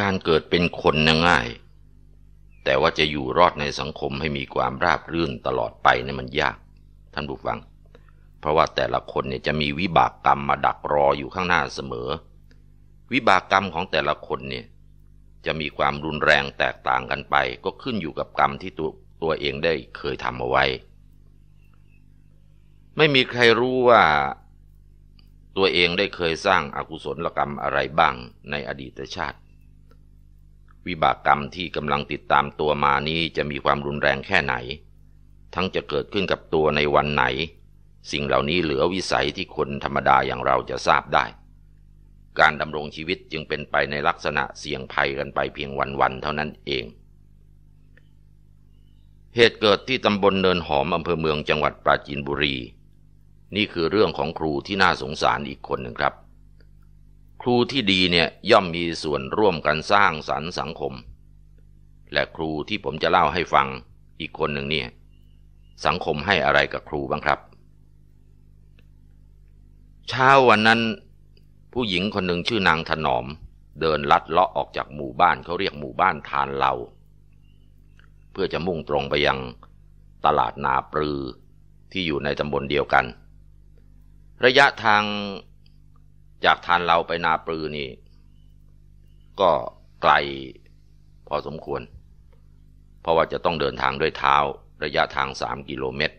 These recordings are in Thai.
การเกิดเป็นคนน่ะง่าย แต่ว่าจะอยู่รอดในสังคมให้มีความราบรื่นตลอดไปนะี่มันยาก ท่านผู้ฟัง เพราะว่าแต่ละคนเนี่ยจะมีวิบากกรรมมาดักรออยู่ข้างหน้าเสมอ วิบากกรรมของแต่ละคนเนี่ยจะมีความรุนแรงแตกต่างกันไป ก็ขึ้นอยู่กับกรรมที่ตัวตัวเองได้เคยทำเอาไว้ ไม่มีใครรู้ว่า ตัวเองได้เคยสร้างอากุศลกรรมอะไรบ้างในอดีตชาติวิบากกรรมที่กำลังติดตามตัวมานี้จะมีความรุนแรงแค่ไหน ทั้งจะเกิดขึ้นกับตัวในวันไหน สิ่งเหล่านี้เหลือวิสัยที่คนธรรมดาอย่างเราจะทราบได้ การดำรงชีวิตจึงเป็นไปในลักษณะเสี่ยงภัยกันไปเพียงวันๆ เท่านั้นเอง เหตุเกิดที่ตำบลเนินหอมอำเภอเมืองจังหวัดปราจีนบุรี นี่คือเรื่องของครูที่น่าสงสารอีกคนหนึ่งครับครูที่ดีเนี่ยย่อมมีส่วนร่วมกันสร้างสรรค์สังคม และครูที่ผมจะเล่าให้ฟังอีกคนหนึ่งเนี่ยสังคมให้อะไรกับครูบ้างครับ เช้าวันนั้นผู้หญิงคนหนึ่งชื่อนางถนอมเดินลัดเลาะออกจากหมู่บ้านเขาเรียกหมู่บ้านทานเหลาเพื่อจะมุ่งตรงไปยังตลาดนาปลือที่อยู่ในตำบลเดียวกัน ระยะทางจากทานเราไปนาปือนี่ ก็ไกล พอสมควร เพราะว่าจะต้องเดินทางด้วยเท้า ระยะทางสามกิโลเมตร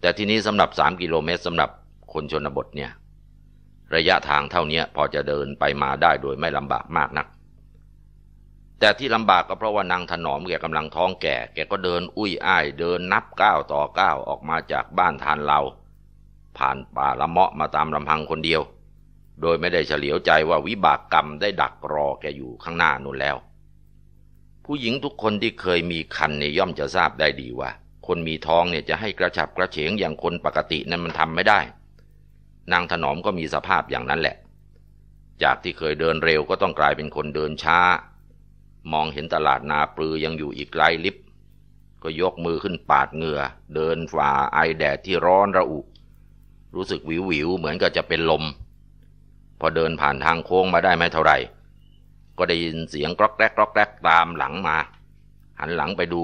แต่ที่นี้สำหรับสามกิโลเมตรสำหรับคนชนบทเนี่ยระยะทางเท่านี้พอจะเดินไปมาได้โดยไม่ลำบากมากนัก แต่ที่ลำบากก็เพราะว่านางถนอมแกกำลังท้องแก่ แกก็เดิน อุ้ยอ้ายเดินนับก้าวต่อก้าวออกมาจากบ้านทานเราผ่านป่าละเมาะมาตามลำพังคนเดียว โดยไม่ได้เฉลียวใจว่าวิบากกรรมได้ดักรอแกอยู่ข้างหน้านู่นแล้ว ผู้หญิงทุกคนที่เคยมีคันเนี่ยย่อมจะทราบได้ดีว่า คนมีท้องเนี่ยจะให้กระฉับกระเฉงอย่างคนปกตินั้นมันทำไม่ได้ นางถนอมก็มีสภาพอย่างนั้นแหละ จากที่เคยเดินเร็วก็ต้องกลายเป็นคนเดินช้า มองเห็นตลาดนาปลือยังอยู่อีกไกลลิบก็ยกมือขึ้นปาดเหงื่อ เดินฝ่าไอแดดที่ร้อนระอุรู้สึกวิววิวเหมือนกับจะเป็นลม พอเดินผ่านทางโค้งมาได้ไม่เท่าไหร่ก็ได้ยินเสียงกรอกแรกกรอกแรกตามหลังมา หันหลังไปดู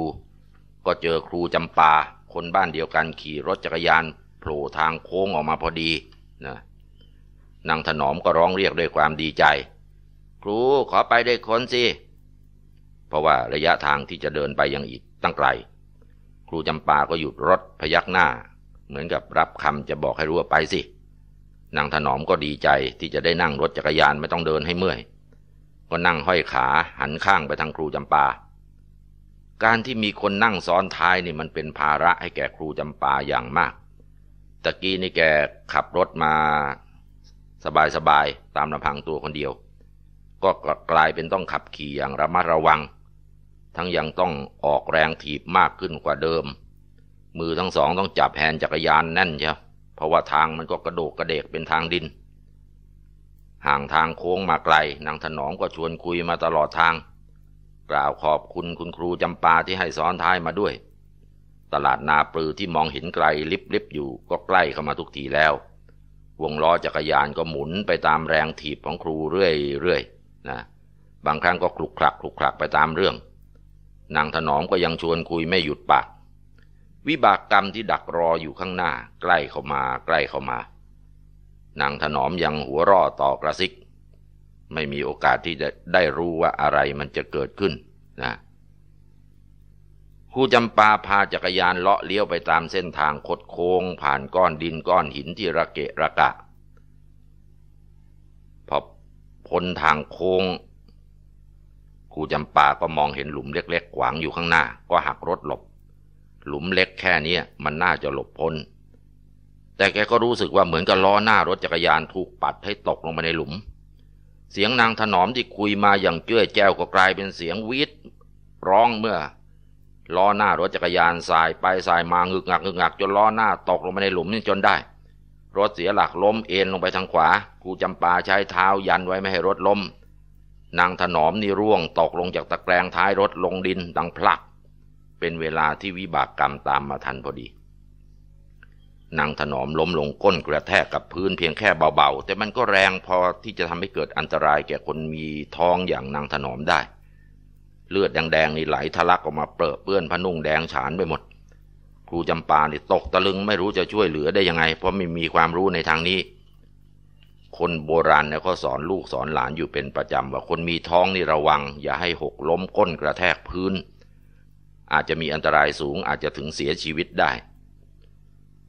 ก็เจอครูจำปา คนบ้านเดียวกัน ขี่รถจักรยานโผล่ทางโค้งออกมาพอดีนะนางถนอมก็ร้องเรียกด้วยความดีใจ ครูขอไปด้คนสิเพราะว่าระยะทางที่จะเดินไปยังอีกตั้งไกลครูจำปาก็หยุดรถพยักหน้าเหมือนกับรับคำจะบอกให้รู้ว่าไปสิ นางถนอมก็ดีใจที่จะได้นั่งรถจักรยานไม่ต้องเดินให้เมื่อย ก็นั่งห้อยขาหันข้างไปทางครูจำปา การที่มีคนนั่งซ้อนท้ายนี่มันเป็นภาระให้แก่ครูจำปาอย่างมาก ตะกี้นี่แกขับรถมาสบายๆ ตามลำพังตัวคนเดียว ก็กลายเป็นต้องขับขี่อย่างระมัดระวัง ทั้งยังต้องออกแรงถีบมากขึ้นกว่าเดิมมือทั้งสองต้องจับแฮนจักรยานแน่นเชียวเพราะว่าทางมันก็กระโดกกระเดกเป็นทางดิน ห่างทางโค้งมาไกลนางถนอมก็ชวนคุยมาตลอดทาง กล่าวขอบคุณคุณครูจำปาที่ให้สอนท้ายมาด้วย ตลาดนาปลือที่มองเห็นไกลลิบลิบอยู่ก็ใกล้เข้ามาทุกทีแล้ว วงล้อจักรยานก็หมุนไปตามแรงถีบของครูเรื่อยๆ นะ บางครั้งก็คลุกคลักคลุกคลักไปตามเรื่องนางถนอมก็ยังชวนคุยไม่หยุดปากวิบากกรรมที่ดักรออยู่ข้างหน้า ใกล้เข้ามา ใกล้เข้ามานางถนอมยังหัวร่อต่อกระซิก ไม่มีโอกาสที่จะได้รู้ว่าอะไรมันจะเกิดขึ้นนะคู่จำปาพาจักรยานเลาะเลี้ยวไปตามเส้นทางคดโค้งผ่านก้อนดินก้อนหินที่ระเกะระกะ พอพ้นทางโค้งครูจำปาก็มองเห็นหลุมเล็กๆขวางอยู่ข้างหน้า ก็หักรถหลบหลุมเล็กแค่นี้มันน่าจะหลบพ้น แต่แกก็รู้สึกว่าเหมือนกับล้อหน้ารถจักรยานถูกปัดให้ตกลงมาในหลุม เสียงนางถนอมที่คุยมาอย่างเจ้ยแจ้วก็กลายเป็นเสียงวีดร้องเมื่อ ล้อหน้ารถจักรยานสายไปสายมางึกงักงึกงักจนล้อหน้าตกลงมาในหลุมนี่จนได้ รถเสียหลักล้มเอ็นลงไปทางขวาครูจำปาใช้เท้ายันไว้ไม่ให้รถล้ม นางถนอมนี่ร่วง ตกลงจากตะแกรงท้ายรถลงดินดังพลักเป็นเวลาที่วิบากกรรมตามมาทันพอดี นางถนอมล้มลงก้นกระแทกกับพื้นเพียงแค่เบาๆ แต่มันก็แรงพอที่จะทำให้เกิดอันตรายแก่คนมีท้องอย่างนางถนอมได้ เลือดแดงๆนี่ไหลทะลักออกมาเปื้อนพนุ่งแดงฉานไปหมด ครูจำปาเนี่ตกตะลึงไม่รู้จะช่วยเหลือได้ยังไง เพราะไม่มีความรู้ในทางนี้ คนโบราณเนี่ยก็สอนลูกสอนหลานอยู่เป็นประจำว่าคนมีท้องนี่ระวัง อย่าให้หกล้มก้นกระแทกพื้นอาจจะมีอันตรายสูงอาจจะถึงเสียชีวิตได้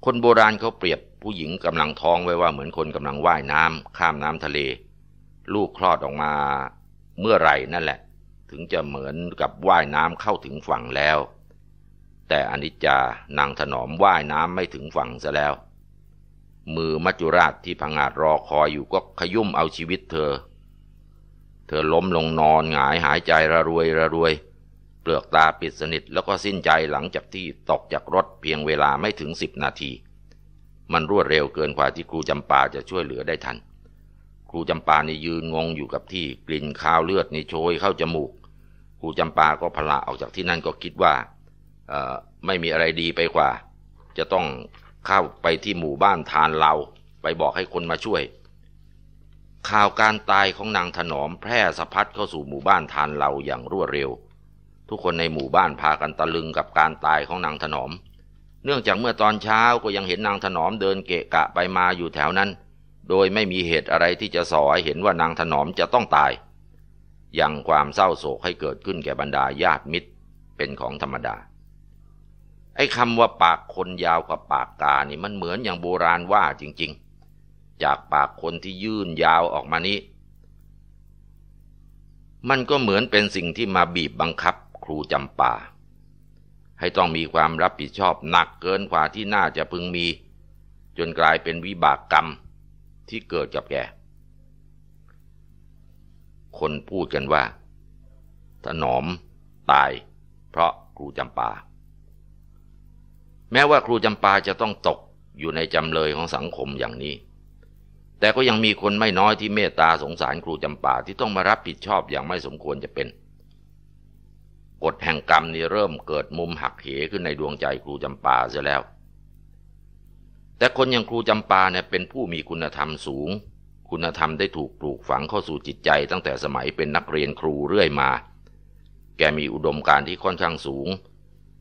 คนโบราณเขาเปรียบผู้หญิงกำลังท้องไว้ว่าเหมือนคนกำลังว่ายน้ำข้ามน้ำทะเล ลูกคลอดออกมาเมื่อไหร่นั่นแหละ ถึงจะเหมือนกับว่ายน้ำเข้าถึงฝั่งแล้ว แต่อนิจจานางถนอม ว่ายน้ำไม่ถึงฝั่งซะแล้ว มือมัจจุราชที่พังอาจรอคอยอยู่ก็ขยุ่มเอาชีวิตเธอ เธอล้มลงนอนหงายหายใจระรวยระรวยรวยลือกตาปิดสนิทแล้วก็สิ้นใจหลังจากที่ตกจากรถเพียงเวลาไม่ถึงสิบนาที มันรวดเร็วเกินกว่าที่ครูจำปาจะช่วยเหลือได้ทัน ครูจำปานี่ยืนงงอยู่กับที่กลิ่นคาวเลือดนี่โชยเข้าจมูก ครูจำปาก็พละออกจากที่นั่นก็คิดว่า ไม่มีอะไรดีไปกว่า จะต้องเข้าไปที่หมู่บ้านทานเรา ไปบอกให้คนมาช่วย ข่าวการตายของนางถนอมแพร่สะพัดเข้าสู่หมู่บ้านทานเราอย่างรวดเร็วทุกคนในหมู่บ้านพากันตะลึงกับการตายของนางถนอม เนื่องจากเมื่อตอนเช้าก็ยังเห็นนางถนอมเดินเกะกะไปมาอยู่แถวนั้น โดยไม่มีเหตุอะไรที่จะสอให้เห็นว่านางถนอมจะต้องตาย ยังความเศร้าโศกให้เกิดขึ้นแก่บรรดาญาติมิตรเป็นของธรรมดา ไอ้คำว่าปากคนยาวกว่าปากกานี่มันเหมือนอย่างโบราณว่าจริงๆ จากปากคนที่ยื่นยาวออกมานี้ มันก็เหมือนเป็นสิ่งที่มาบีบบังคับครูจำปา ให้ต้องมีความรับผิดชอบหนักเกินกว่าที่น่าจะพึงมี จนกลายเป็นวิบากกรรมที่เกิดกับแกคนพูดกันว่า ถนอม ตาย เพราะครูจำปา แม้ว่าครูจำปาจะต้องตกอยู่ในจำเลยของสังคมอย่างนี้ แต่ก็ยังมีคนไม่น้อยที่เมตตาสงสารครูจำปาที่ต้องมารับผิดชอบอย่างไม่สมควรจะเป็นกฎแห่งกรรมนี่เริ่มเกิดมุมหักเหขึ้นในดวงใจครูจำปาเสียแล้ว แต่คนอย่างครูจำปาเนี่ยเป็นผู้มีคุณธรรมสูง คุณธรรมได้ถูกปลูกฝังเข้าสู่จิตใจตั้งแต่สมัยเป็นนักเรียนครูเรื่อยมา แกมีอุดมการณ์ที่ค่อนข้างสูง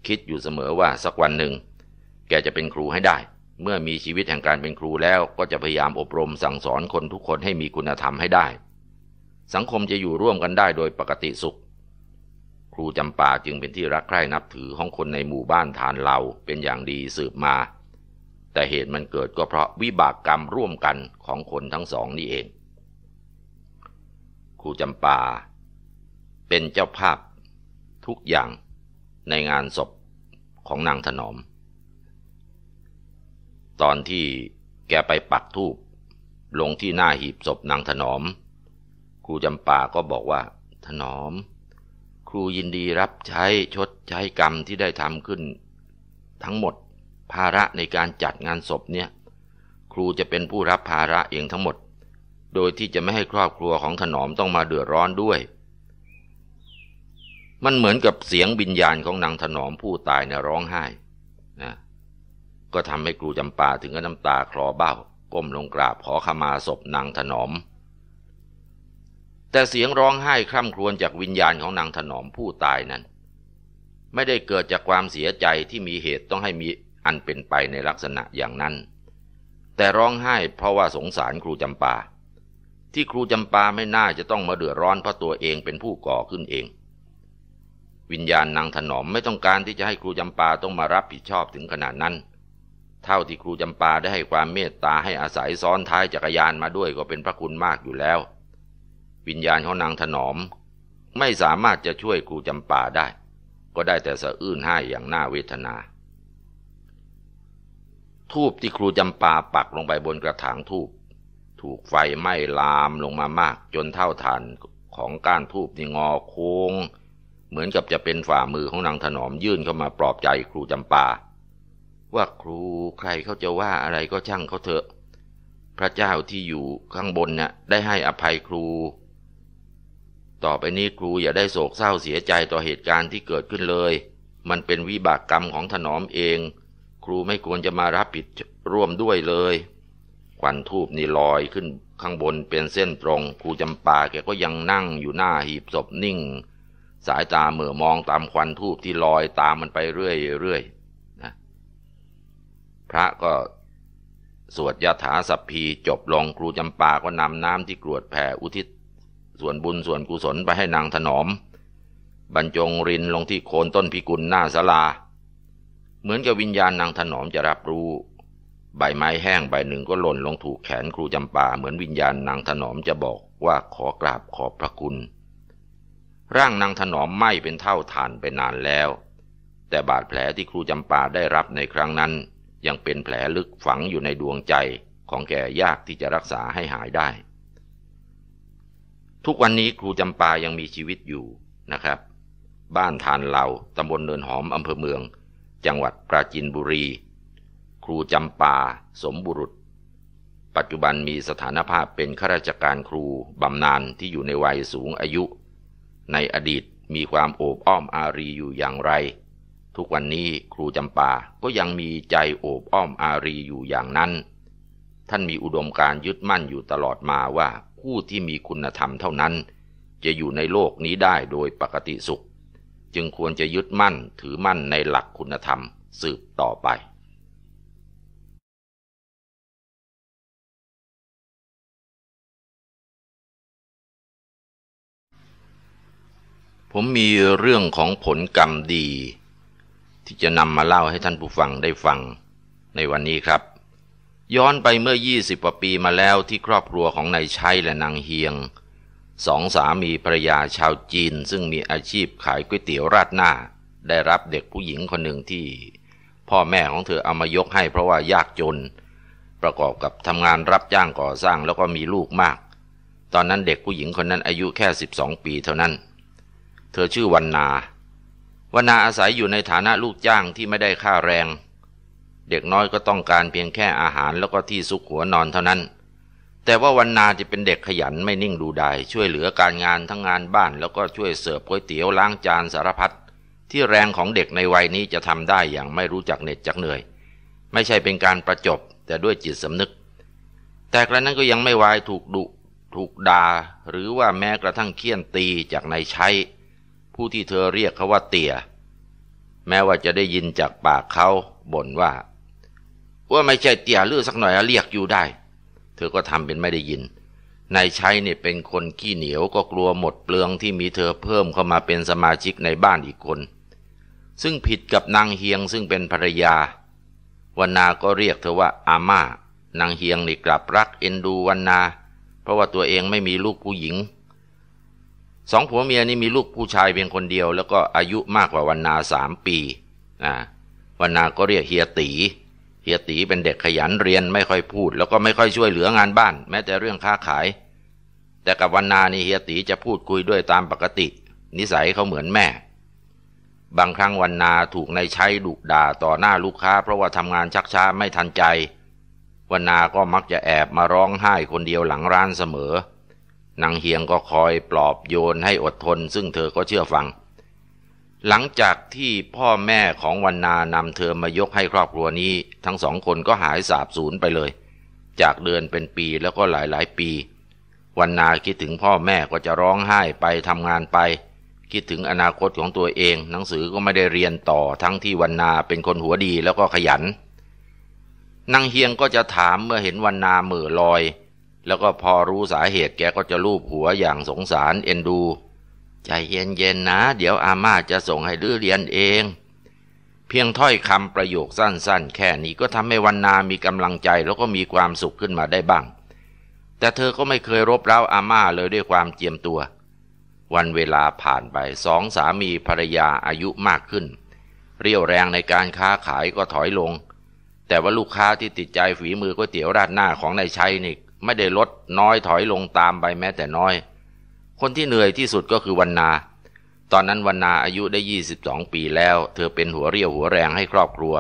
คิดอยู่เสมอว่าสักวันหนึ่ง แกจะเป็นครูให้ได้ เมื่อมีชีวิตแห่งการเป็นครูแล้ว ก็จะพยายามอบรมสั่งสอนคนทุกคนให้มีคุณธรรมให้ได้ สังคมจะอยู่ร่วมกันได้โดยปกติสุขครูจำปาจึงเป็นที่รักใคร่นับถือของคนในหมู่บ้านทานเราเป็นอย่างดีสืบมา แต่เหตุมันเกิดก็เพราะวิบากกรรมร่วมกันของคนทั้งสองนี่เองครูจำปาเป็นเจ้าภาพทุกอย่างในงานศพของนางถนอม ตอนที่แกไปปักทูบลงที่หน้าหีบศพนางถนอม ครูจำปาก็บอกว่าถนอมครูยินดีรับใช้ชดใช้กรรมที่ได้ทำขึ้น ทั้งหมดภาระในการจัดงานศพเนี่ย ครูจะเป็นผู้รับภาระเองทั้งหมด โดยที่จะไม่ให้ครอบครัวของถนอมต้องมาเดือดร้อนด้วย มันเหมือนกับเสียงบิญญาณของนางถนอมผู้ตายเนี่ยร้องไห้นะก็ทำให้ครูจำปาถึงกับน้ำตา คลอเบ้าก้มลงกราบ ขอขมาศพนางถนอมแต่เสียงร้องไห้คร่ำครวญจากวิญญาณของนางถนอมผู้ตายนั้น ไม่ได้เกิดจากความเสียใจที่มีเหตุต้องให้มีอันเป็นไปในลักษณะอย่างนั้น แต่ร้องไห้เพราะว่าสงสารครูจำปา ที่ครูจำปาไม่น่าจะต้องมาเดือดร้อนเพราะตัวเองเป็นผู้ก่อขึ้นเอง วิญญาณนางถนอมไม่ต้องการที่จะให้ครูจำปาต้องมารับผิดชอบถึงขนาดนั้น เท่าที่ครูจำปาได้ให้ความเมตตาให้อาศัยซ้อนท้ายจักรยานมาด้วยก็เป็นพระคุณมากอยู่แล้ววิญญาณของนางถนอม ไม่สามารถจะช่วยครูจำป่าได้ ก็ได้แต่สะอื้นให้อย่างน่าเวทนา ทูบที่ครูจำปาปักลงไปบนกระถางทูบถูกไฟไหม้ลามลงมามากจนเท่าทานของก้านทูบนี่งอโค้ง เหมือนกับจะเป็นฝ่ามือของนางถนอมยื่นเข้ามาปลอบใจครูจำปา ว่าครูใครเขาจะว่าอะไรก็ช่างเขาเถอะ พระเจ้าที่อยู่ข้างบนนะ่ะ ได้ให้อภัยครูต่อไปนี้ครูอย่าได้โศกเศร้าเสียใจต่อเหตุการณ์ที่เกิดขึ้นเลย มันเป็นวิบากกรรมของถนอมเอง ครูไม่ควรจะมารับผิดร่วมด้วยเลย ควันทูบนี่ลอยขึ้นข้างบนเป็นเส้นตรง ครู จำปาแกก็ยังนั่งอยู่หน้าหีบศพนิ่ง สายตาเหม่อมองตามควันทูบที่ลอยตามมันไปเรื่อยๆ นะ พระก็สวดยถาสัพพีจบลงครูจำปาก็นำน้ำที่กรวดแผ่อุทิศส่วนบุญส่วนกุศลไปให้นางถนอม บรรจงรินลงที่โคนต้นพิกุลหน้าสลา เหมือนกับวิญญาณนางถนอมจะรับรู้ ใบไม้แห้งใบหนึ่งก็หล่นลงถูกแขนครูจำปา เหมือนวิญญาณนางถนอมจะบอกว่าขอกราบขอบพระคุณ ร่างนางถนอมไหม้เป็นเท่าฐานไปนานแล้ว แต่บาดแผลที่ครูจำปาได้รับในครั้งนั้น ยังเป็นแผลลึกฝังอยู่ในดวงใจของแกยากที่จะรักษาให้หายได้ทุกวันนี้ครูจำปายังมีชีวิตอยู่นะครับ บ้านทานเหล่าตำบลเนินหอมอำเภอเมือง จังหวัดปราจีนบุรี ครูจำปาสมบุรุษ ปัจจุบันมีสถานภาพเป็นข้าราชการครูบำนาญที่อยู่ในวัยสูงอายุ ในอดีตมีความโอบอ้อมอารีอยู่อย่างไร ทุกวันนี้ครูจำปาก็ยังมีใจโอบอ้อมอารีอยู่อย่างนั้น ท่านมีอุดมการยึดมั่นอยู่ตลอดมาว่าผู้ที่มีคุณธรรมเท่านั้น จะอยู่ในโลกนี้ได้โดยปกติสุข จึงควรจะยึดมั่นถือมั่นในหลักคุณธรรมสืบต่อไป ผมมีเรื่องของผลกรรมดีที่จะนำมาเล่าให้ท่านผู้ฟังได้ฟังในวันนี้ครับย้อนไปเมื่อยี่สิบกว่าปีมาแล้วที่ครอบครัวของนายชัยและนางเฮียง สองสามีภรรยาชาวจีนซึ่งมีอาชีพขายก๋วยเตี๋ยวราดหน้า ได้รับเด็กผู้หญิงคนหนึ่งที่พ่อแม่ของเธอเอามายกให้เพราะว่ายากจน ประกอบกับทำงานรับจ้างก่อสร้างแล้วก็มีลูกมาก ตอนนั้นเด็กผู้หญิงคนนั้นอายุแค่ 12 ปีเท่านั้น เธอชื่อวันนาวันนาอาศัยอยู่ในฐานะลูกจ้างที่ไม่ได้ค่าแรงเด็กน้อยก็ต้องการเพียงแค่อาหารแล้วก็ที่สุขหัวนอนเท่านั้น แต่ว่าวันนาจะเป็นเด็กขยันไม่นิ่งดูดายช่วยเหลือการงานทั้งงานบ้าน แล้วก็ช่วยเสิร์ฟก๋วยเตี๋ยวล้างจานสารพัดที่แรงของเด็กในวัยนี้จะทำได้อย่างไม่รู้จักเหน็ดจักเหนื่อย ไม่ใช่เป็นการประจบแต่ด้วยจิตสำนึก แต่กระนั้นก็ยังไม่วายถูกดุ ถูกดา่าหรือว่าแม้กระทั่งเคี่ยนตีจากนายใช้ ผู้ที่เธอเรียกเขาว่าเตี่ยแม้ว่าจะได้ยินจากปากเขาบ่นว่าว่าไม่ใช่เตี่ยลือสักหน่อย เรียกอยู่ได้ เธอก็ทำเป็นไม่ได้ยิน นายชัยเนี่ยเป็นคนขี้เหนียวก็กลัวหมดเปลืองที่มีเธอเพิ่มเข้ามาเป็นสมาชิกในบ้านอีกคน ซึ่งผิดกับนางเฮียงซึ่งเป็นภรรยาวนาก็เรียกเธอว่าอาม่านางเฮียงนี่กลับรัก เอ็นดูวันนา เพราะว่าตัวเองไม่มีลูกผู้หญิง สองผัวเมียนี่มีลูกผู้ชายเพียงคนเดียว แล้วก็อายุมากกว่าวันนาสามปีอ่าวันนาก็เรียกเฮียตีเฮียตีเป็นเด็กขยันเรียนไม่ค่อยพูดแล้วก็ไม่ค่อยช่วยเหลืองานบ้านแม้แต่เรื่องค้าขาย แต่กับวันนานี่เฮียตีจะพูดคุยด้วยตามปกติ นิสัยเขาเหมือนแม่ บางครั้งวันนาถูกนายใช้ดุด่าต่อหน้าลูกค้าเพราะว่าทำงานชักช้าไม่ทันใจวันนาก็มักจะแอบมาร้องไห้คนเดียวหลังร้านเสมอนางเฮียงก็คอยปลอบโยนให้อดทนซึ่งเธอก็เชื่อฟังหลังจากที่พ่อแม่ของวันนานำเธอมายกให้ครอบครัวนี้ทั้งสองคนก็หายสาบสูญไปเลย จากเดือนเป็นปีแล้วก็หลายหลายปี วันนาคิดถึงพ่อแม่ก็จะร้องไห้ไปทำงานไป คิดถึงอนาคตของตัวเอง หนังสือก็ไม่ได้เรียนต่อทั้งที่วันนาเป็นคนหัวดีแล้วก็ขยันนางเฮียงก็จะถามเมื่อเห็นวันนาเหม่อลอย แล้วก็พอรู้สาเหตุแกก็จะลูบหัวอย่างสงสารเอ็นดูใจเย็นๆนะ เดี๋ยวอาม่าจะส่งให้ลือเรียนเอง เพียงถ้อยคำประโยคสั้นๆ แค่นี้ก็ทำให้วันนามีกำลังใจแล้วก็มีความสุขขึ้นมาได้บ้าง แต่เธอก็ไม่เคยรบเร้าอาม่าเลยด้วยความเจียมตัว วันเวลาผ่านไป สองสามีภรรยาอายุมากขึ้น เรี่ยวแรงในการค้าขายก็ถอยลง แต่ว่าลูกค้าที่ติดใจฝีมือก๋วยเตี๋ยวราดหน้าของนายชัยนี่ไม่ได้ลดน้อยถอยลงตามไปแม้แต่น้อยคนที่เหนื่อยที่สุดก็คือวันนา ตอนนั้นวันนาอายุได้ 22 ปีแล้ว เธอเป็นหัวเรี่ยวหัวแรงให้ครอบครัว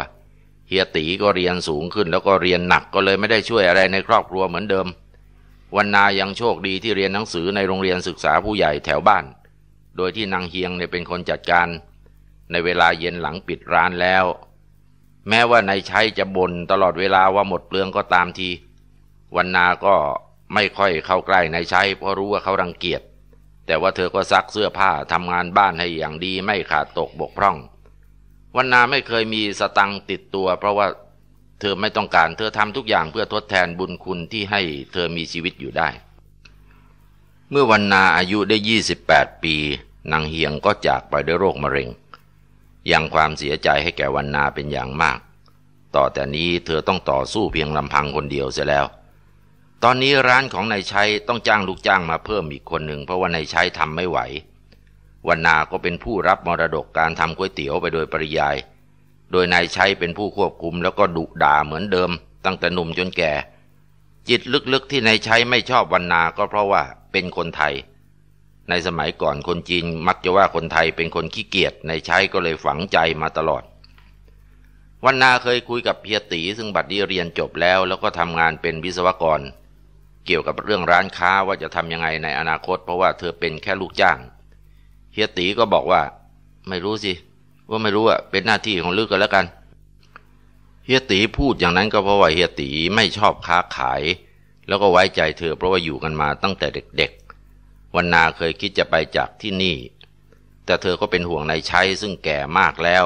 เฮียตีก็เรียนสูงขึ้นแล้วก็เรียนหนักก็เลยไม่ได้ช่วยอะไรในครอบครัวเหมือนเดิม วันนายังโชคดีที่เรียนหนังสือในโรงเรียนศึกษาผู้ใหญ่แถวบ้าน โดยที่นางเฮียงเนี่ยเป็นคนจัดการ ในเวลาเย็นหลังปิดร้านแล้ว แม้ว่านายชัยจะบ่นตลอดเวลาว่าหมดเปลืองก็ตามทีวันนาก็ไม่ค่อยเข้าใกล้นายชัยเพราะรู้ว่าเขารังเกียจแต่ว่าเธอก็ซักเสื้อผ้าทำงานบ้านให้อย่างดีไม่ขาดตกบกพร่องวันนาไม่เคยมีสตังติดตัว เพราะว่าเธอไม่ต้องการเธอทำทุกอย่างเพื่อทดแทนบุญคุณที่ให้เธอมีชีวิตอยู่ได้ เมื่อวันนาอายุได้ 28 ปีนางเฮียงก็จากไปด้วยโรคมะเร็งยังความเสียใจให้แก่วันนาเป็นอย่างมาก ต่อแต่นี้เธอต้องต่อสู้เพียงลำพังคนเดียวเสียแล้วตอนนี้ร้านของนายชัยต้องจ้างลูกจ้างมาเพิ่มอีกคนหนึ่งเพราะว่านายชัยทำไม่ไหว วันนาก็เป็นผู้รับมรดกการทำก๋วยเตี๋ยวไปโดยปริยาย โดยนายชัยเป็นผู้ควบคุมแล้วก็ดุด่าเหมือนเดิม ตั้งแต่หนุ่มจนแก่ จิตลึกๆที่นายชัยไม่ชอบวันนาก็เพราะว่าเป็นคนไทย ในสมัยก่อนคนจีนมักจะว่าคนไทยเป็นคนขี้เกียจ นายชัยก็เลยฝังใจมาตลอด วันนาเคยคุยกับเพียตี ซึ่งบัดนี้เรียนจบแล้ว แล้วก็ทำงานเป็นวิศวกรเกี่ยวกับเรื่องร้านค้าว่าจะทำยังไงในอนาคต เพราะว่าเธอเป็นแค่ลูกจ้าง เฮียตีก็บอกว่า ไม่รู้สิว่าไม่รู้อ่ะเป็นหน้าที่ของลึกก็แล้วกันเฮียตีพูดอย่างนั้นก็เพราะว่าเฮียตีไม่ชอบค้าขาย แล้วก็ไว้ใจเธอเพราะว่าอยู่กันมาตั้งแต่เด็กๆวันนาเคยคิดจะไปจากที่นี่ แต่เธอก็เป็นห่วงนายใช้ซึ่งแก่มากแล้ว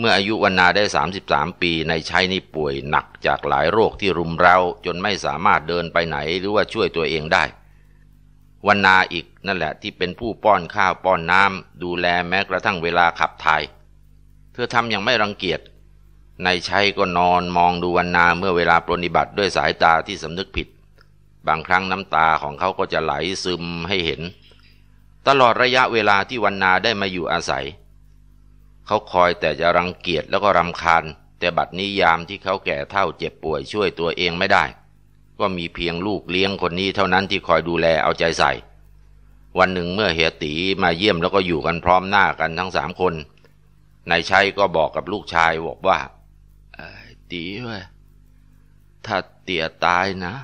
เมื่ออายุวันนาได้ 33 ปีในชัย นี่ป่วยหนักจากหลายโรคที่รุมเรา้า จนไม่สามารถเดินไปไหนหรือว่าช่วยตัวเองได้ วันนาอีกนั่นแหละที่เป็นผู้ป้อนข้าวป้อนน้ำดูแลแม้กระทั่งเวลาขับถ่ายเธอทำอย่างไม่รังเกียจในชัยก็นอนมองดูวันนาเมื่อเวลาปรนิบัติด้วยสายตาที่สำนึกผิด บางครั้งน้ำตาของเขาก็จะไหลซึมให้เห็น ตลอดระยะเวลาที่วันนาได้มาอยู่อาศัยเขาคอยแต่จะรังเกียจแล้วก็รำคาญ แต่บัดนี้ยามที่เขาแก่เท่าเจ็บป่วยช่วยตัวเองไม่ได้ ก็มีเพียงลูกเลี้ยงคนนี้เท่านั้นที่คอยดูแลเอาใจใส่ วันหนึ่งเมื่อเฮียตีมาเยี่ยมแล้วก็อยู่กันพร้อมหน้ากันทั้งสามคน นายชัยก็บอกกับลูกชายบอกว่าตีเว้ย ถ้าเตี่ยตายนะ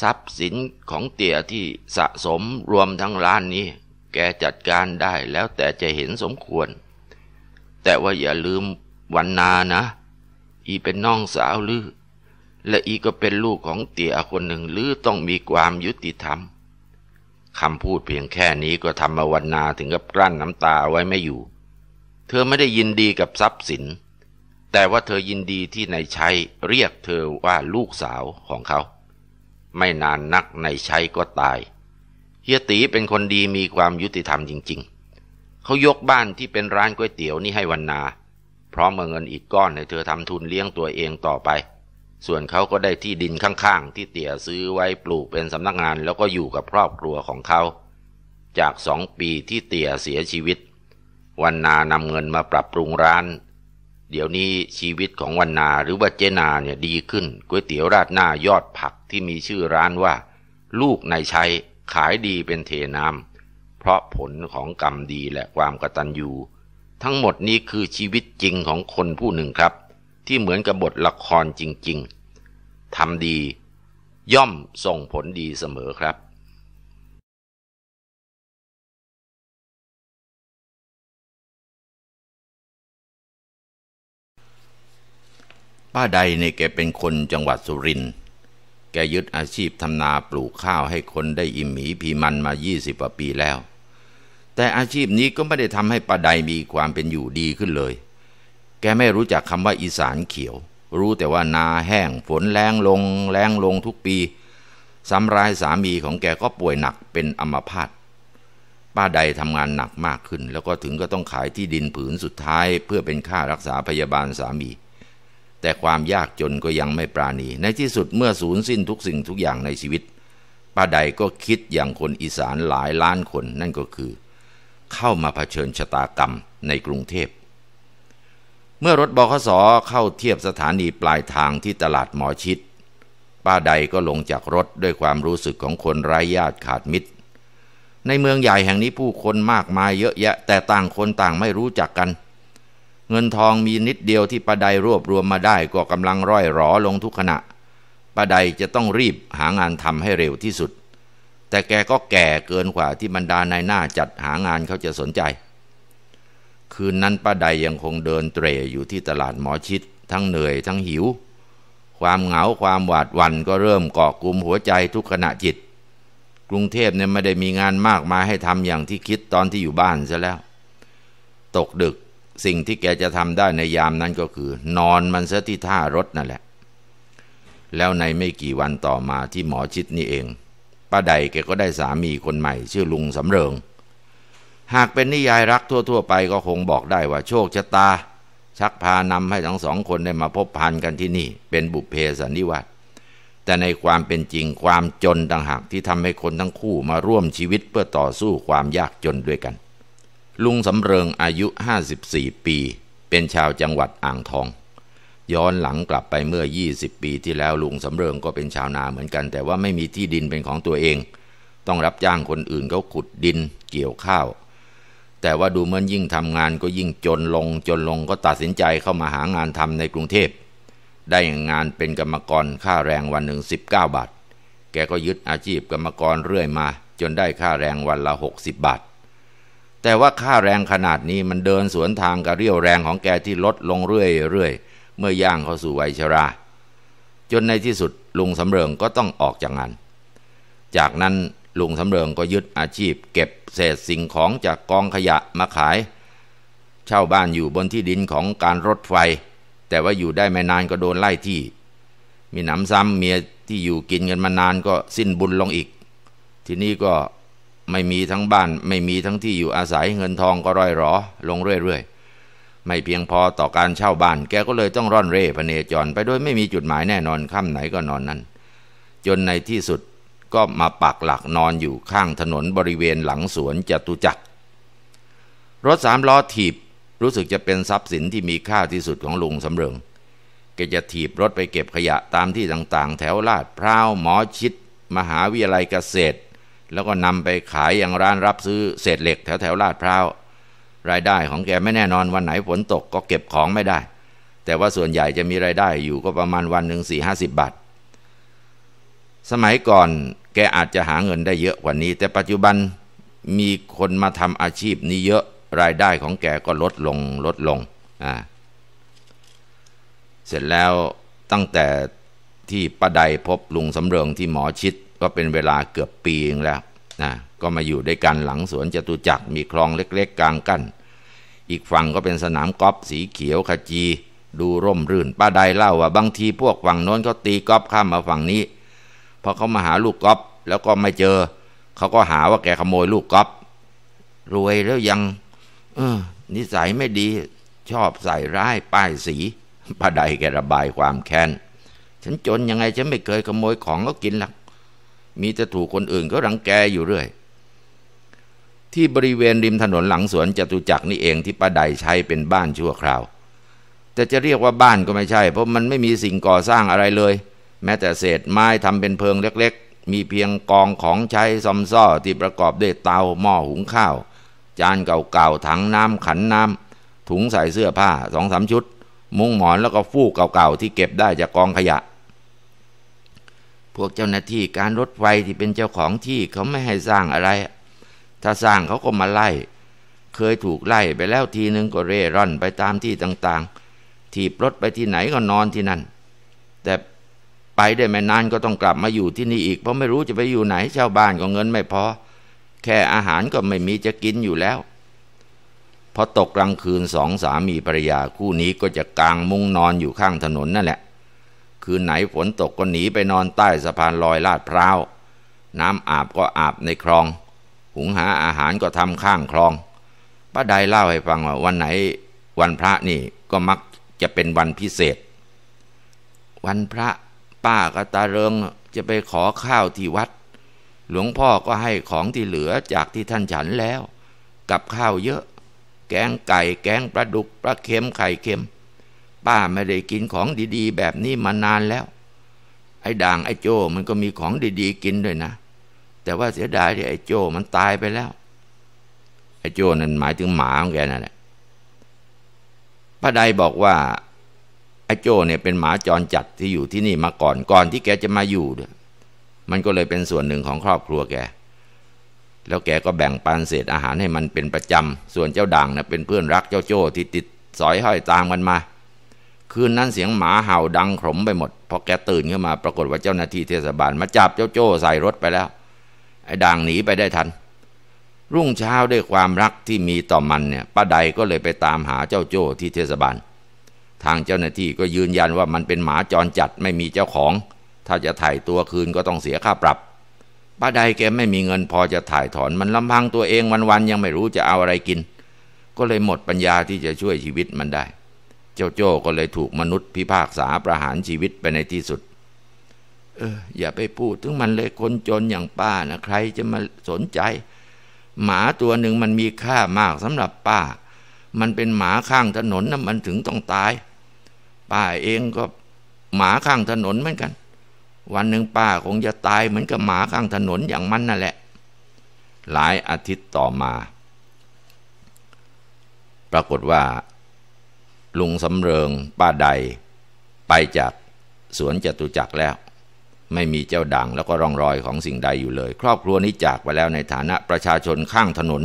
ทรัพย์สินของเตี่ยที่สะสมรวมทั้งล้านนี้ แกจัดการได้แล้วแต่จะเห็นสมควรแต่ว่าอย่าลืมวันนานะ อีเป็นน้องสาวลือและอีก็เป็นลูกของเตี่ยคนหนึ่งลือต้องมีความยุติธรรม คำพูดเพียงแค่นี้ก็ทำมาวันนาถึงกับกลั้นน้ำตาไว้ไม่อยู่ เธอไม่ได้ยินดีกับทรัพย์สิน แต่ว่าเธอยินดีที่นายชัยเรียกเธอว่าลูกสาวของเขา ไม่นานนักนายชัยก็ตายเฮียตีเป็นคนดีมีความยุติธรรมจริง ๆเขายกบ้านที่เป็นร้านก๋วยเตี๋ยวนี่ให้วันนาพร้อมเงินอีกก้อนให้เธอทำทุนเลี้ยงตัวเองต่อไป ส่วนเขาก็ได้ที่ดินข้าง ๆ ที่เตี่ยซื้อไว้ปลูกเป็นสำนักงานแล้วก็อยู่กับครอบครัวของเขา จากสองปีที่เตี่ยเสียชีวิต วันนานำเงินมาปรับปรุงร้าน เดี๋ยวนี้ชีวิตของวันนาหรือว่าเจนาเนี่ยดีขึ้นก๋วยเตี๋ยวราดหน้ายอดผักที่มีชื่อร้านว่า ลูกนายชัยขายดีเป็นเทน้ำเพราะผลของกรรมดีและความกตัญญูทั้งหมดนี้คือชีวิตจริงของคนผู้หนึ่งครับ ที่เหมือนกับบทละครจริง ๆทำดี ย่อมส่งผลดีเสมอครับ ป้าใดเนี่ยแกเป็นคนจังหวัดสุรินทร์แกยึดอาชีพทำนาปลูกข้าวให้คนได้อิ่มหมีพีมันมา 20กว่าปีแล้วแต่อาชีพนี้ก็ไม่ได้ทำให้ป้าใดมีความเป็นอยู่ดีขึ้นเลย แกไม่รู้จักคำว่าอีสานเขียว รู้แต่ว่านาแห้ง ฝนแรงลง แรงลงทุกปีสำรายสามีของแกก็ป่วยหนักเป็นอัมพาต ป้าใดทำงานหนักมากขึ้น แล้วก็ถึงก็ต้องขายที่ดินผืนสุดท้าย เพื่อเป็นค่ารักษาพยาบาลสามี แต่ความยากจนก็ยังไม่ปราณี ในที่สุดเมื่อสูญสิ้นทุกสิ่งทุกอย่างในชีวิต ป้าใดก็คิดอย่างคนอีสานหลายล้านคนนั่นก็คือเข้ามาเผชิญชะตากรรมในกรุงเทพ เมื่อรถบขสเข้าเทียบสถานีปลายทางที่ตลาดหมอชิด ป้าใดก็ลงจากรถด้วยความรู้สึกของคนไร้ญาติขาดมิตร ในเมืองใหญ่แห่งนี้ผู้คนมากมายเยอะแยะแต่ต่างคนต่างไม่รู้จักกัน เงินทองมีนิดเดียวที่ป้าใดรวบรวมมาได้ก็กำลังร่อยหรอลงทุกขณะ ป้าใดจะต้องรีบหางานทำให้เร็วที่สุดแต่แกก็แก่เกินกว่าที่บรรดานายหน้าจัดหางานเขาจะสนใจ คืนนั้นป้าใดยังคงเดินเตร่อยู่ที่ตลาดหมอชิดทั้งเหนื่อยทั้งหิว ความเหงาความหวาดหวั่นก็เริ่มเกาะกลุ่มหัวใจทุกขณะจิต กรุงเทพเนี่ยไม่ได้มีงานมากมายให้ทำอย่างที่คิดตอนที่อยู่บ้านซะแล้ว ตกดึกสิ่งที่แกจะทำได้ในยามนั้นก็คือ นอนมันซะที่ท่ารถนั่นแหละ แล้วในไม่กี่วันต่อมาที่หมอชิดนี่เองป้าใดแกก็ได้สามีคนใหม่ ชื่อลุงสำเริง หากเป็นนิยายรักทั่ว ๆ ไปก็คงบอกได้ว่าโชคชะตา ชักพานำให้ทั้งสองคนได้มาพบพันกันที่นี่ เป็นบุพเพสันนิวาสแต่ในความเป็นจริงความจนต่างหากที่ทำให้คนทั้งคู่มาร่วมชีวิตเพื่อต่อสู้ความยากจนด้วยกัน ลุงสำเริงอายุ54 ปี เป็นชาวจังหวัดอ่างทองย้อนหลังกลับไปเมื่อ 20 ปีที่แล้วลุงสำเริงก็เป็นชาวนาเหมือนกัน แต่ว่าไม่มีที่ดินเป็นของตัวเอง ต้องรับจ้างคนอื่นเขาขุดดินเกี่ยวข้าว แต่ว่าดูเหมือนยิ่งทำงานก็ยิ่งจนลงจนลงก็ตัดสินใจเข้ามาหางานทำในกรุงเทพได้งานเป็นกรรมกรค่าแรงวันหนึ่ง 19บาทแกก็ยึดอาชีพกรรมกรเรื่อยมา จนได้ค่าแรงวันละ 60บาทแต่ว่าค่าแรงขนาดนี้มันเดินสวนทางกับเรี่ยวแรงของแกที่ลดลงเรื่อยๆมื่อย่างเข้าสู่วัยชรา จนในที่สุดลุงสำเริงก็ต้องออกจากงานจากนั้นลุงสำเริงก็ยึดอาชีพเก็บเศษสิ่งของจากกองขยะมาขาย เช่าบ้านอยู่บนที่ดินของการรถไฟ แต่ว่าอยู่ได้ไม่นานก็โดนไล่ที่ มีหนำซ้ำเมียที่อยู่กินกันมานานก็สิ้นบุญลงอีก ทีนี้ก็ไม่มีทั้งบ้านไม่มีทั้งที่อยู่อาศัยเงินทองก็ร่อยหรอลงเรื่อยๆไม่เพียงพอต่อการเช่าบ้านแกก็เลยต้องร่อนเร่พเนจรไปโดยไม่มีจุดหมายแน่นอน ค่ำไหนก็นอนนั้น จนในที่สุดก็มาปักหลักนอนอยู่ข้างถนนบริเวณหลังสวนจตุจักรรถสามล้อถีบรู้สึกจะเป็นทรัพย์สินที่มีค่าที่สุดของลุงสำเริงแกจะถีบรถไปเก็บขยะตามที่ต่างๆ แถวลาดพร้าว หมอชิดมหาวิทยาลัยเกษตร แล้วก็นำไปขายอย่างร้านรับซื้อเศษเหล็กแถวแถวลาดพร้าวรายได้ของแกไม่แน่นอนวันไหนฝนตกก็เก็บของไม่ได้ แต่ว่าส่วนใหญ่จะมีรายได้อยู่ก็ประมาณวันหนึ่งสี่ห้าสิบบาทสมัยก่อนแกอาจจะหาเงินได้เยอะกว่านี้ แต่ปัจจุบันมีคนมาทำอาชีพนี้เยอะ รายได้ของแกก็ลดลงลดลงอ่าเสร็จแล้วตั้งแต่ที่ป้าใดพบลุงสำเริงที่หมอชิดก็เป็นเวลาเกือบปีแล้วนะก็มาอยู่ด้วยกันหลังสวนจตุจักร มีคลองเล็กๆกลางกั้นอีกฝั่งก็เป็นสนามกอล์ฟสีเขียวขจีดูร่มรื่นป้าใดเล่าว่าบางทีพวกฝั่งโน้นเขาตีกอล์ฟข้ามมาฝั่งนี้ พอเขามาหาลูกกอล์ฟแล้วก็ไม่เจอ เขาก็หาว่าแกขโมยลูกกอล์ฟรวยแล้วยัง เออ นิสัยไม่ดี ชอบใส่ร้ายป้ายสี ป้าใดแกระบายความแค้นฉันจนยังไงฉันไม่เคยขโมยของก็กินหลักมีแต่ถูกคนอื่นก็รังแกอยู่เรื่อย ที่บริเวณริมถนนหลังสวนจตุจักรนี่เองที่ป้าใดใช้เป็นบ้านชั่วคราว แต่จะเรียกว่าบ้านก็ไม่ใช่เพราะมันไม่มีสิ่งก่อสร้างอะไรเลย แม้แต่เศษไม้ทำเป็นเพิงเล็กๆ มีเพียงกองของใช้ซอมซ่อที่ประกอบด้วยเตาหม้อหุงข้าว จานเก่าๆ ถังน้ำขันน้ำ ถุงใส่เสื้อผ้าสองสามชุดมุ้งหมอนแล้วก็ฟูกเก่าๆที่เก็บได้จากกองขยะพวกเจ้าหน้าที่การรถไฟที่เป็นเจ้าของที่เขาไม่ให้สร้างอะไร ถ้าสร้างเขาก็มาไล่ เคยถูกไล่ไปแล้วทีนึง ก็เร่ร่อนไปตามที่ต่างๆถีบรถไปที่ไหนก็นอนที่นั่น แต่ไปได้ไม่นานก็ต้องกลับมาอยู่ที่นี่อีก เพราะไม่รู้จะไปอยู่ไหนชาวบ้านก็เงินไม่พอ แค่อาหารก็ไม่มีจะกินอยู่แล้ว พอตกกลางคืนสองสามีภรรยาคู่นี้ก็จะกางมุ้งนอนอยู่ข้างถนนนั่นแหละคืนไหนฝนตกก็หนีไปนอนใต้สะพานลอยลาดพร้าวน้ำอาบก็อาบในคลอง หุงหาอาหารก็ทำข้างคลองป้าใดเล่าให้ฟังว่าวันไหน วันพระนี่ก็มักจะเป็นวันพิเศษ วันพระป้าก็ตาเริงจะไปขอข้าวที่วัด หลวงพ่อก็ให้ของที่เหลือจากที่ท่านฉันแล้ว กับข้าวเยอะแกงไก่แกงปลาดุกปลาเค็มไข่เค็มป้าไม่ได้กินของดีๆ แบบนี้มานานแล้ว ไอ้ด่างไอ้โจมันก็มีของดี ๆ กินด้วยนะ แต่ว่าเสียดายที่ไอ้โจมันตายไปแล้ว ไอ้โจนั่นหมายถึงหมาของแกนั่นแหละ ป้าใดบอกว่าไอ้โจ เนี่ยเป็นหมาจรจัดที่อยู่ที่นี่มาก่อน ก่อนที่แกจะมาอยู่ยมันก็เลยเป็นส่วนหนึ่งของครอบครัวแก แล้วแกก็แบ่งปันเศษอาหารให้มันเป็นประจำ ส่วนเจ้าด่างนะเป็นเพื่อนรักเจ้าโจที่ติดสอยห้อยตามกันมาคืนนั้นเสียงหมาเห่าดังขมไปหมดพอแกตื่นขึ้นมาปรากฏว่าเจ้าหน้าที่เทศบาล มาจับเจ้าโจ้ใส่รถไปแล้วไอ้ด่างหนีไปได้ทัน รุ่งเช้าด้วยความรักที่มีต่อมันเนี่ยป้าใดก็เลยไปตามหาเจ้าโจ้ที่เทศบาล ทางเจ้าหน้าที่ก็ยืนยันว่ามันเป็นหมาจรจัดไม่มีเจ้าของ ถ้าจะถ่ายตัวคืนก็ต้องเสียค่าปรับป้าใดแกไม่มีเงินพอจะถ่ายถอนมันลำพังตัวเองวันๆยังไม่รู้จะเอาอะไรกิน ก็เลยหมดปัญญาที่จะช่วยชีวิตมันได้เจ้าโจ้ก็เลยถูกมนุษย์พิพากษาประหารชีวิตไปในที่สุด เออ อย่าไปพูดถึงมันเลยคนจนอย่างป้านะใคร จะมาสนใจ หมาตัวหนึ่งมันมีค่ามากสำหรับป้า มันเป็นหมาข้างถนนนะมันถึงต้องตาย ป้าเองก็หมาข้างถนนเหมือนกัน วันหนึ่งป้าคงจะตายเหมือนกับหมาข้างถนนอย่างมันนั่นแหละ หลายอาทิตย์ต่อมา ปรากฏว่าลุงสำเริงป้าใด ไปจาก สวนจตุจักรแล้ว ไม่มีเจ้าด่างแล้วก็ร่องรอยของสิ่งใดอยู่เลย ครอบครัวนี้จากไปแล้วในฐานะประชาชนข้างถนน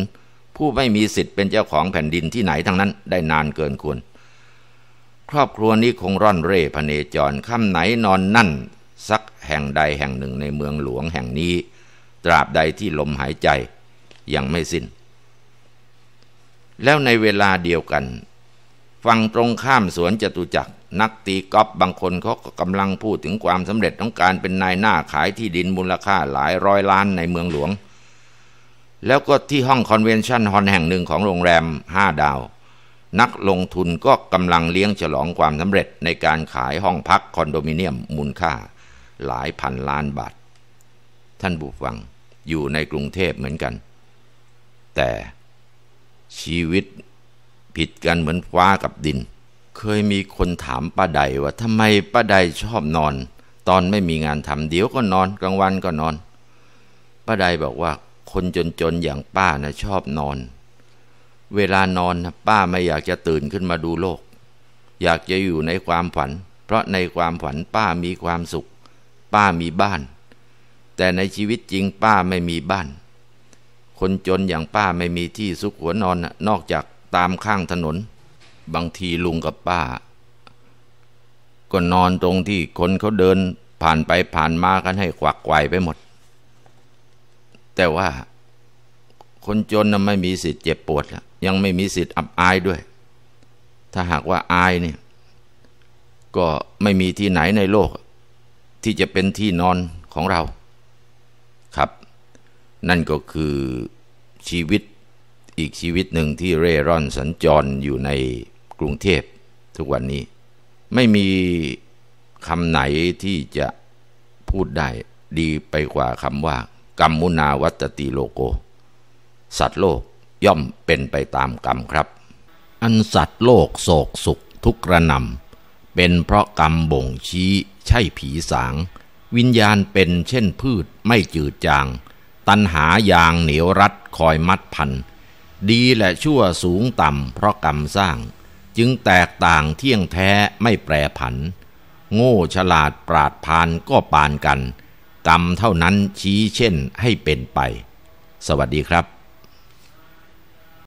ผู้ไม่มีสิทธิ์เป็นเจ้าของแผ่นดินที่ไหนทั้งนั้น ได้นานเกินควร ครอบครัวนี้คงร่อนเร่พเนจรค่ำไหนนอนนั่นสักแห่งใดแห่งหนึ่งในเมืองหลวงแห่งนี้ ตราบใดที่ลมหายใจยังไม่สิน้น แล้วในเวลาเดียวกันั่งตรงข้ามสวนจตุจักรนักตีกอล์ฟบางคนเขาก็กำลังพูดถึงความสำเร็จของการเป็นนายหน้าขายที่ดินมูลค่าหลายร้อยล้านในเมืองหลวง แล้วก็ที่ห้องคอนเวนชั่นฮอลแห่งหนึ่งของโรงแรมห้าดาว นักลงทุนก็กำลังเลี้ยงฉลองความสำเร็จในการขายห้องพักคอนโดมิเนียมมูลค่าหลายพันล้านบาทท่านบุฟังอยู่ในกรุงเทพเหมือนกัน แต่ชีวิตผิดกันเหมือนฟ้ากับดิน เคยมีคนถามป้าใดว่าทำไมป้าใดชอบนอน ตอนไม่มีงานทำเดี๋ยวก็นอน กลางวันก็นอน ป้าใดบอกว่า คนจนๆอย่างป้านะชอบนอน เวลานอนนะป้าไม่อยากจะตื่นขึ้นมาดูโลก อยากจะอยู่ในความฝัน เพราะในความฝันป้ามีความสุข ป้ามีบ้าน แต่ในชีวิตจริงป้าไม่มีบ้าน คนจนอย่างป้าไม่มีที่ซุกหัวนอนนอกจากตามข้างถนนบางทีลุงกับป้า ก็นอนตรงที่คนเขาเดินผ่านไปผ่านมากันให้ขวักไกวไปหมด แต่ว่าคนจนน่ะไม่มีสิทธิ์เจ็บปวดยังไม่มีสิทธิ์อับอายด้วย ถ้าหากว่าอายเนี่ย ก็ไม่มีที่ไหนในโลก ที่จะเป็นที่นอนของเรา ครับ นั่นก็คือชีวิตอีกชีวิตหนึ่งที่เร่ร่อนสัญจรอยู่ในกรุงเทพทุกวันนี้ ไม่มีคำไหนที่จะพูดได้ดีไปกว่าคำว่ากรมมุนาวัตติโลโกสัตว์โลกย่อมเป็นไปตามกรรมครับ อันสัตว์โลกโศกสุข ทุกระนำเป็นเพราะกรรมบ่งชี้ ใช่ผีสาง วิญญาณเป็นเช่นพืชไม่จืดจาง ตันหายางเหนียวรัดคอยมัดพันดีและชั่วสูงต่ำเพราะกรรมสร้าง จึงแตกต่างเที่ยงแท้ไม่แปรผัน โง่ฉลาดปราดพานก็ปานกันกรรมเท่านั้นชี้เช่นให้เป็นไป สวัสดีครับ